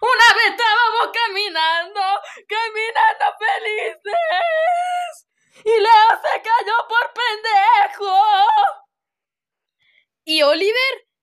Una vez estábamos caminando, caminando felices. Y Leo se cayó por pendejo. Y Oliver